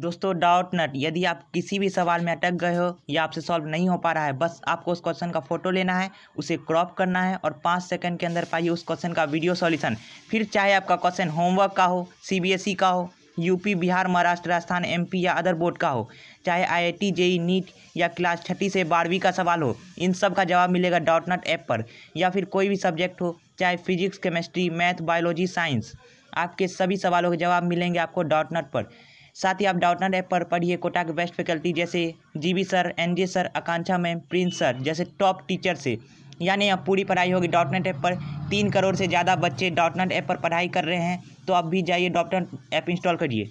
दोस्तों डाउट नट यदि आप किसी भी सवाल में अटक गए हो या आपसे सॉल्व नहीं हो पा रहा है बस आपको उस क्वेश्चन का फोटो लेना है उसे क्रॉप करना है और पाँच सेकंड के अंदर पाइए उस क्वेश्चन का वीडियो सॉल्यूशन फिर चाहे आपका क्वेश्चन होमवर्क का हो सीबीएसई e का हो यूपी बिहार महाराष्ट्र राजस्थान एम या अदर बोर्ड का हो चाहे I I e e, NEET या क्लास छठी से बारहवीं का सवाल हो इन सब का जवाब मिलेगा डॉट नट ऐप पर या फिर कोई भी सब्जेक्ट हो चाहे physics chemistry math biology science आपके सभी सवालों के जवाब मिलेंगे आपको डॉट नट पर साथ ही आप डाउटनर ऐप पर पढ़िए कोटा के बेस्ट फैकल्टी जैसे GB sir NJ sir Akanksha ma'am Prince sir जैसे टॉप टीचर से यानी अब पूरी पढ़ाई होगी डॉटनेट ऐप पर तीन करोड़ से ज़्यादा बच्चे डॉटनेट ऐप पर पढ़ाई कर रहे हैं तो आप भी जाइए डॉटनेट ऐप इंस्टॉल करिए